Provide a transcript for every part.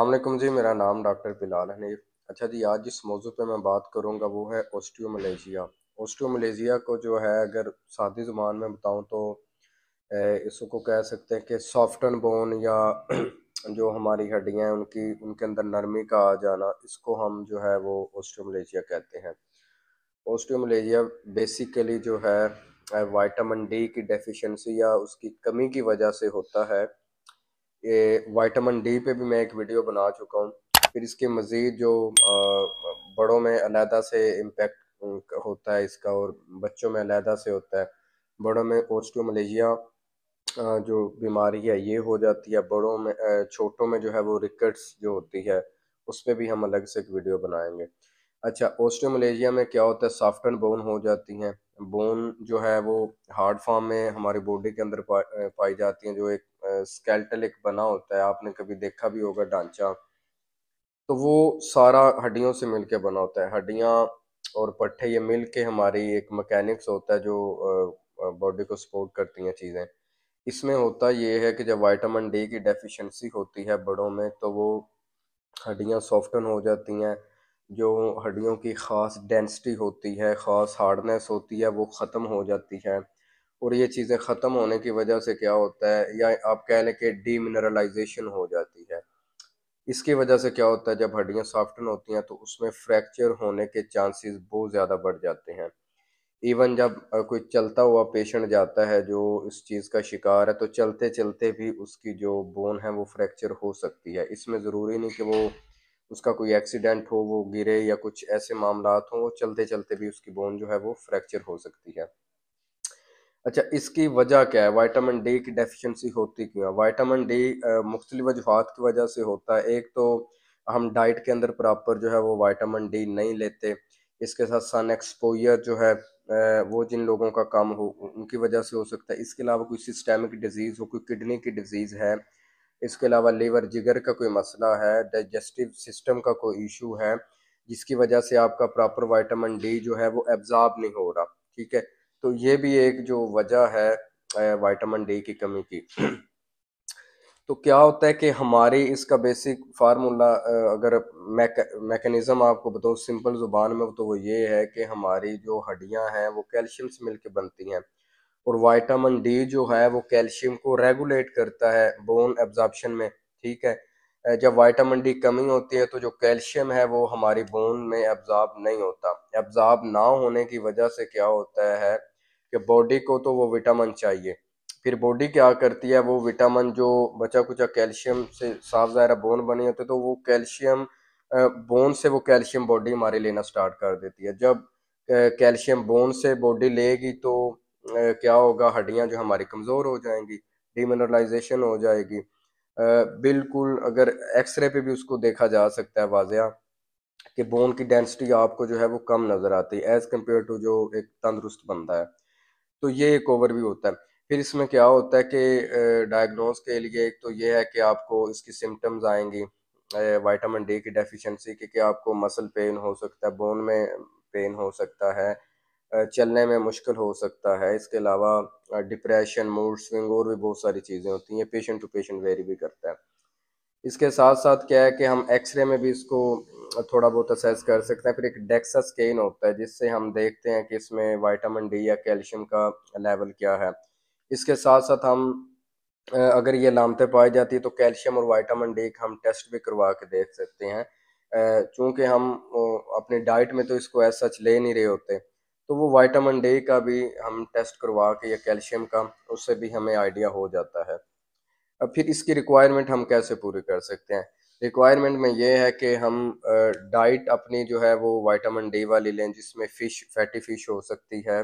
अल्लाम जी मेरा नाम डॉक्टर बिलाल हनीफ अच्छा जी आज जिस मौजू पे मैं बात करूँगा वो है ओस्टियोमलेजिया ओस्टियोमलेजिया को जो है अगर सादी ज़ुबान में बताऊँ तो इसको कह सकते हैं कि सॉफ्टन बोन या जो हमारी हड्डियाँ हैं उनकी उनके अंदर नरमी का आ जाना इसको हम जो है वो ओस्टियोमलेजिया कहते हैं ओस्टियोमलेजिया बेसिकली जो है वाइटामिन डी की डेफिशिएंसी या उसकी कमी की वजह से होता है वाइटामिन डी पे भी मैं एक वीडियो बना चुका हूँ फिर इसके मज़ीद जो बड़ों में अलहदा से इम्पेक्ट होता है इसका और बच्चों में अलहदा से होता है बड़ों में ओस्टोमलेजिया जो बीमारी है ये हो जाती है बड़ों में छोटों में जो है वो रिकट्स जो होती है उस पर भी हम अलग से एक वीडियो बनाएंगे अच्छा मलेशिया में क्या होता है सॉफ्टन बोन हो जाती हैं बोन जो है वो हार्ड फॉर्म में हमारी बॉडी के अंदर पा, पाई जाती हैं जो एक स्केल्टल एक बना होता है आपने कभी देखा भी होगा ढांचा तो वो सारा हड्डियों से मिलके बना होता है हड्डियाँ और पट्टे ये मिल के हमारी एक मकैनिक्स होता है जो बॉडी को सपोर्ट करती हैं चीज़ें इसमें होता ये है कि जब वाइटामिन डी की डेफिशिएंसी होती है बड़ों में तो वो हड्डियाँ सॉफ्टन हो जाती हैं जो हड्डियों की ख़ास डेंसिटी होती है ख़ास हार्डनेस होती है वो ख़त्म हो जाती है और ये चीज़ें ख़त्म होने की वजह से क्या होता है या आप कह लें कि डीमिनरलाइजेशन हो जाती है इसकी वजह से क्या होता है जब हड्डियाँ सॉफ्टन होती हैं तो उसमें फ्रैक्चर होने के चांसेस बहुत ज़्यादा बढ़ जाते हैं इवन जब कोई चलता हुआ पेशेंट जाता है जो इस चीज़ का शिकार है तो चलते चलते भी उसकी जो बोन है वो फ्रैक्चर हो सकती है इसमें ज़रूरी नहीं कि वो उसका कोई एक्सीडेंट हो वो गिरे या कुछ ऐसे मामला हों वो चलते चलते भी उसकी बोन जो है वो फ्रैक्चर हो सकती है अच्छा इसकी वजह क्या है वाइटामिन डी की डेफिशिएंसी होती क्यों है वाइटामिन डी मुख्तलि वजूहत की वजह से होता है एक तो हम डाइट के अंदर प्रॉपर जो है वो वाइटामिन डी नहीं लेते इसके साथ सन एक्सपोयर जो है वो जिन लोगों का कम हो उनकी वजह से हो सकता है इसके अलावा कोई सिस्टेमिक डिजीज़ हो कोई किडनी की डिजीज़ है इसके अलावा लेवर जिगर का कोई मसला है डाइजेस्टिव सिस्टम का कोई इशू है जिसकी वजह से आपका प्रॉपर वाइटामिन डी जो है वो एब्जॉर्ब नहीं हो रहा ठीक है तो ये भी एक जो वजह है वाइटामिन डी की कमी की तो क्या होता है कि हमारी इसका बेसिक फार्मूला अगर मैक मैकेनिज़्म आपको बताऊँ सिंपल ज़ुबान में तो वो ये है कि हमारी जो हड्डियाँ हैं वो कैल्शियम से मिलकर बनती हैं और वाइटामिन डी जो है वो कैल्शियम को रेगुलेट करता है बोन एब्जॉर्बशन में ठीक है जब वाइटामिन डी कमी होती है तो जो कैल्शियम है वो हमारी बोन में एब्जॉर्ब नहीं होता एब्जॉर्ब ना होने की वजह से क्या होता है कि बॉडी को तो वो विटामिन चाहिए फिर बॉडी क्या करती है वो विटामिन जो बचा कुचा कैल्शियम से साफ ज़ाहिर बोन बने होते तो वो कैल्शियम बोन से वो कैल्शियम बॉडी हमारी लेना स्टार्ट कर देती है जब कैल्शियम बोन से बॉडी लेगी तो क्या होगा हड्डियाँ जो हमारी कमज़ोर हो जाएंगी डिमिनरलाइजेशन हो जाएगी बिल्कुल अगर एक्सरे पे भी उसको देखा जा सकता है वाजिया कि बोन की डेंसिटी आपको जो है वो कम नज़र आती है एज़ कम्पेयर टू जो एक तंदरुस्त बंदा है तो ये एक ओवर भी होता है फिर इसमें क्या होता है कि डायग्नोज के लिए एक तो ये है कि आपको इसकी सिम्टम्स आएंगी वाइटामिन डी की डेफिशिएंसी की कि आपको मसल पेन हो सकता है बोन में पेन हो सकता है चलने में मुश्किल हो सकता है इसके अलावा डिप्रेशन मूड स्विंग और भी बहुत सारी चीज़ें होती हैं पेशेंट टू पेशेंट वेरी भी करता है इसके साथ साथ क्या है कि हम एक्सरे में भी इसको थोड़ा बहुत असेस कर सकते हैं फिर एक डेक्सा स्केन होता है जिससे हम देखते हैं कि इसमें वाइटामिन डी या कैल्शियम का लेवल क्या है इसके साथ साथ हम अगर ये लामतें पाई जाती है तो कैल्शियम और वाइटामिन डी का हम टेस्ट भी करवा के देख सकते हैं चूँकि हम अपनी डाइट में तो इसको ऐसा ले नहीं रहे होते तो वो वाइटामिन डी का भी हम टेस्ट करवा के या कैल्शियम का उससे भी हमें आइडिया हो जाता है अब फिर इसकी रिक्वायरमेंट हम कैसे पूरी कर सकते हैं रिक्वायरमेंट में ये है कि हम डाइट अपनी जो है वो वाइटामिन डी वाली लें जिसमें फ़िश फैटी फ़िश हो सकती है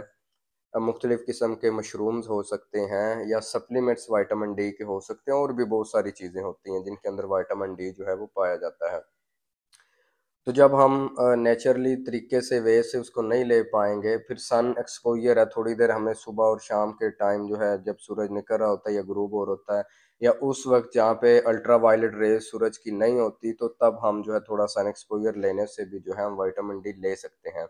मुख्तलिफ़ किस्म के मशरूम्स हो सकते हैं या सप्लीमेंट्स वाइटामिन डी के हो सकते हैं और भी बहुत सारी चीज़ें होती हैं जिनके अंदर वाइटामिन डी जो है वो पाया जाता है तो जब हम नेचुरली तरीके से वे से उसको नहीं ले पाएंगे फिर सन एक्सपोजर है थोड़ी देर हमें सुबह और शाम के टाइम जो है जब सूरज निकल रहा होता है या ग्रूब और होता है या उस वक्त जहाँ पे अल्ट्रा वायलेट रे सूरज की नहीं होती तो तब हम जो है थोड़ा सन एक्सपोजर लेने से भी जो है हम वाइटामिन डी ले सकते हैं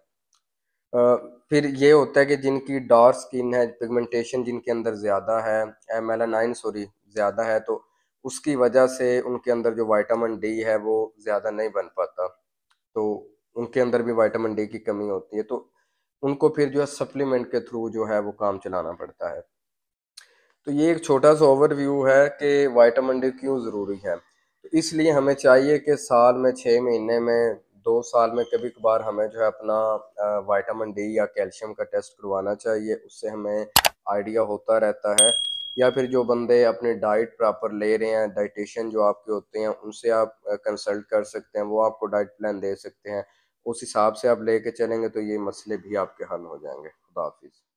फिर ये होता है कि जिनकी डार्क स्किन है पिगमेंटेशन जिनके अंदर ज़्यादा है मेलानाइन सॉरी ज़्यादा है तो उसकी वजह से उनके अंदर जो वाइटामिन डी है वो ज़्यादा नहीं बन पाता तो उनके अंदर भी वाइटामिन डी की कमी होती है तो उनको फिर जो है सप्लीमेंट के थ्रू जो है वो काम चलाना पड़ता है तो ये एक छोटा सा ओवरव्यू है कि वाइटामिन डी क्यों ज़रूरी है तो इसलिए हमें चाहिए कि साल में छः महीने में दो साल में कभी कभार हमें जो है अपना वाइटामिन डी या कैल्शियम का टेस्ट करवाना चाहिए उससे हमें आइडिया होता रहता है या फिर जो बंदे अपने डाइट प्रॉपर ले रहे हैं डाइटेशन जो आपके होते हैं उनसे आप कंसल्ट कर सकते हैं वो आपको डाइट प्लान दे सकते हैं उस हिसाब से आप लेके चलेंगे तो ये मसले भी आपके हल हो जाएंगे खुदा हाफिज़